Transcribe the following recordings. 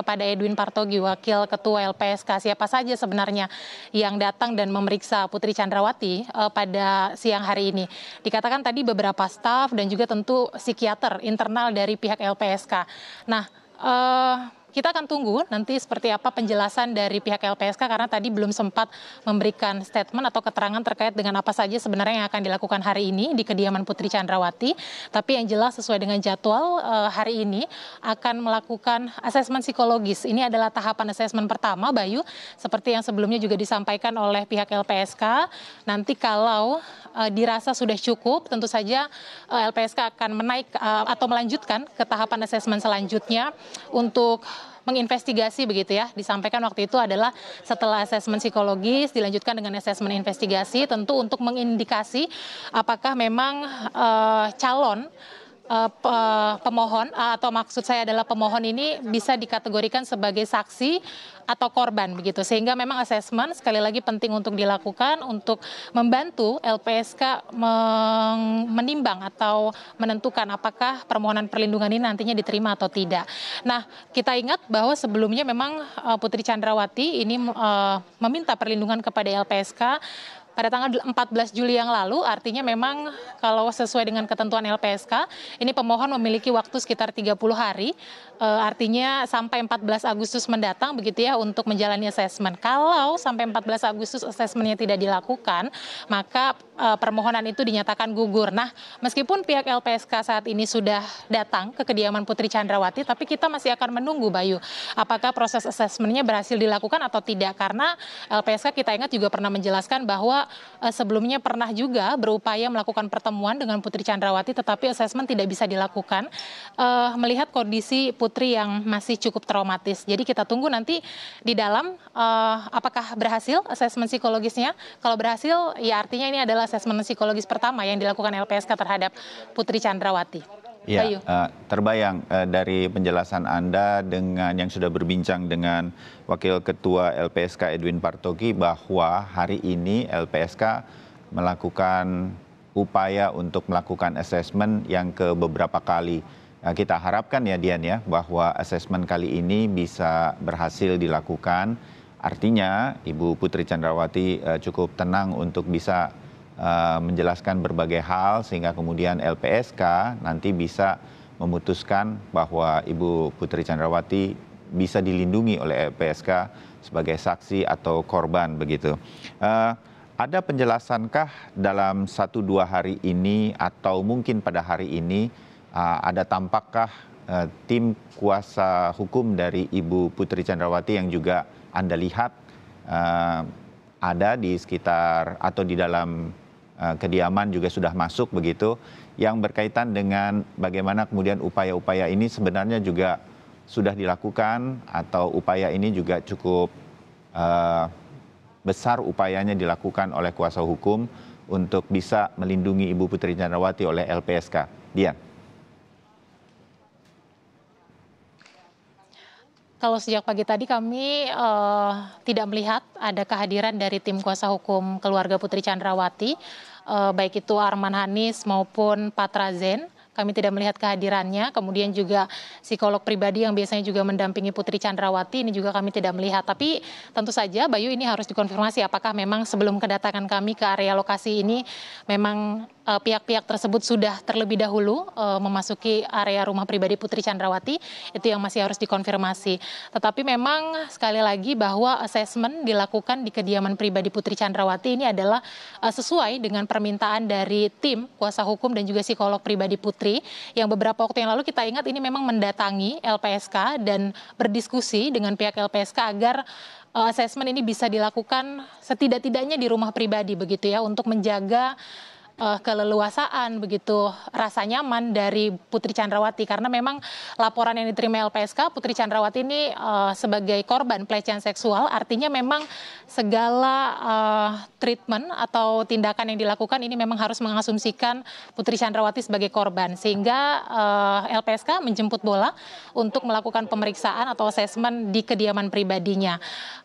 kepada Edwin Partogi, Wakil Ketua LPSK. Siapa saja sebenarnya yang datang dan memeriksa Putri Chandrawati uh, eh, pada siang hari ini? Dikatakan tadi beberapa staf dan juga tentu psikiater internal dari pihak LPSK. Nah, uh, kita akan tunggu nanti seperti apa penjelasan dari pihak LPSK karena tadi belum sempat memberikan statement atau keterangan terkait dengan apa saja sebenarnya yang akan dilakukan hari ini di kediaman Putri Chandrawati. Tapi yang jelas sesuai dengan jadwal eh, hari ini akan melakukan asesmen psikologis. Ini adalah tahapan asesmen pertama Bayu seperti yang sebelumnya juga disampaikan oleh pihak LPSK. Nanti kalau eh, dirasa sudah cukup tentu saja eh, LPSK akan menaik atau melanjutkan ke tahapan asesmen selanjutnya untuk menginvestigasi begitu ya. Disampaikan waktu itu adalah setelah asesmen psikologis dilanjutkan dengan asesmen investigasi tentu untuk mengindikasi apakah memang uh, calon Eh, pemohon eh, atau maksud saya adalah pemohon ini bisa dikategorikan sebagai saksi atau korban begitu sehingga memang asesmen sekali lagi penting untuk dilakukan untuk membantu LPSK menimbang atau menentukan apakah permohonan perlindungan ini nantinya diterima atau tidak. Nah, kita ingat bahwa sebelumnya memang eh, Putri Chandrawati ini meminta perlindungan kepada LPSK pada tanggal 14 Juli yang lalu artinya memang kalau sesuai dengan ketentuan LPSK ini pemohon memiliki waktu sekitar 30 hari eh, artinya sampai 14 Agustus mendatang begitu ya untuk menjalani asesmen. Kalau sampai 14 Agustus asesmennya tidak dilakukan maka eh, permohonan itu dinyatakan gugur. Nah, meskipun pihak LPSK saat ini sudah datang ke kediaman Putri Chandrawati, tapi kita masih akan menunggu Bayu apakah proses asesmennya berhasil dilakukan atau tidak karena LPSK kita ingat juga pernah menjelaskan bahwa Eh, sebelumnya pernah juga berupaya melakukan pertemuan dengan Putri Chandrawati tetapi asesmen tidak bisa dilakukan uh, melihat kondisi Putri yang masih cukup traumatis. Jadi kita tunggu nanti di dalam uh, apakah berhasil asesmen psikologisnya. Kalau berhasil ya artinya ini adalah asesmen psikologis pertama yang dilakukan LPSK terhadap Putri Chandrawati ya terbayang eh, dari penjelasan anda dengan yang sudah berbincang dengan wakil ketua lpsk edwin partogi bahwa hari ini lpsk melakukan upaya untuk melakukan asesmen yang ke beberapa kali nah, kita harapkan ya Dian ya bahwa asesmen kali ini bisa berhasil dilakukan artinya Ibu Putri Chandrawati eh, cukup tenang untuk bisa Eh, menjelaskan berbagai hal sehingga kemudian LPSK nanti bisa memutuskan bahwa Ibu Putri Chandrawati bisa dilindungi oleh LPSK sebagai saksi atau korban begitu. Uh, ada penjelasankah dalam satu dua hari ini atau mungkin pada hari ini uh, ada tampakkah uh, tim kuasa hukum dari Ibu Putri Chandrawati yang juga Anda lihat uh, ada di sekitar atau di dalam Eh, kediaman juga sudah masuk begitu yang berkaitan dengan bagaimana kemudian upaya-upaya ini sebenarnya juga sudah dilakukan atau upaya ini juga cukup uh, besar upayanya dilakukan oleh kuasa hukum untuk bisa melindungi Ibu Putri Candrawati oleh LPSK. Dian. kalau sejak pagi tadi kami uh, tidak melihat ada kehadiran dari tim kuasa hukum keluarga Putri Chandrawati, uh, eh, baik itu Arman Hanis maupun Patra Zen kami tidak melihat kehadirannya. Kemudian juga psikolog pribadi yang biasanya juga mendampingi Putri Chandrawati ini juga kami tidak melihat. Tapi tentu saja Bayu ini harus dikonfirmasi apakah memang sebelum kedatangan kami ke area lokasi ini memang eh, pihak-pihak uh, tersebut sudah terlebih dahulu uh, memasuki area rumah pribadi Putri Chandrawati itu yang masih harus dikonfirmasi. Tetapi memang sekali lagi bahwa asesmen dilakukan di kediaman pribadi Putri Chandrawati ini adalah uh, sesuai dengan permintaan dari tim kuasa hukum dan juga psikolog pribadi Putri Menteri yang beberapa waktu yang lalu kita ingat ini memang mendatangi LPSK dan berdiskusi dengan pihak LPSK agar eh, asesmen ini bisa dilakukan setidak-tidaknya di rumah pribadi begitu ya untuk menjaga uh, keleluasaan begitu rasa nyaman dari Putri Chandrawati karena memang laporan yang diterima LPSK Putri Chandrawati ini uh, sebagai korban pelecehan seksual artinya memang segala uh, treatment atau tindakan yang dilakukan ini memang harus mengasumsikan Putri Chandrawati sebagai korban sehingga uh, LPSK menjemput bola untuk melakukan pemeriksaan atau asesmen di kediaman pribadinya.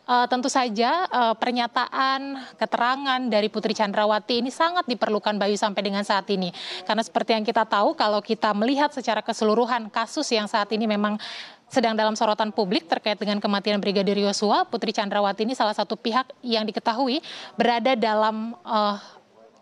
Uh, tentu saja uh, pernyataan keterangan dari Putri Chandrawati ini sangat diperlukan Bayu sampai dengan saat ini. Karena seperti yang kita tahu kalau kita melihat secara keseluruhan kasus yang saat ini memang sedang dalam sorotan publik terkait dengan kematian Brigadir Yosua, Putri Chandrawati ini salah satu pihak yang diketahui berada dalam uh,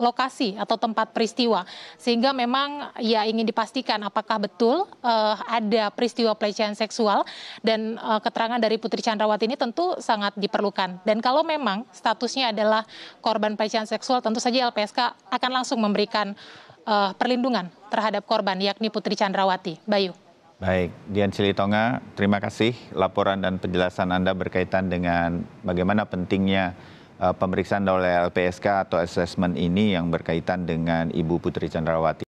lokasi atau tempat peristiwa sehingga memang ya ingin dipastikan apakah betul uh, ada peristiwa pelecehan seksual dan uh, keterangan dari Putri Chandrawati ini tentu sangat diperlukan dan kalau memang statusnya adalah korban pelecehan seksual tentu saja LPSK akan langsung memberikan uh, perlindungan terhadap korban yakni Putri Chandrawati Bayu Baik, Dian Silitonga, terima kasih laporan dan penjelasan Anda berkaitan dengan bagaimana pentingnya pemeriksaan oleh lpsk atau assessment ini yang berkaitan dengan ibu putri candrawati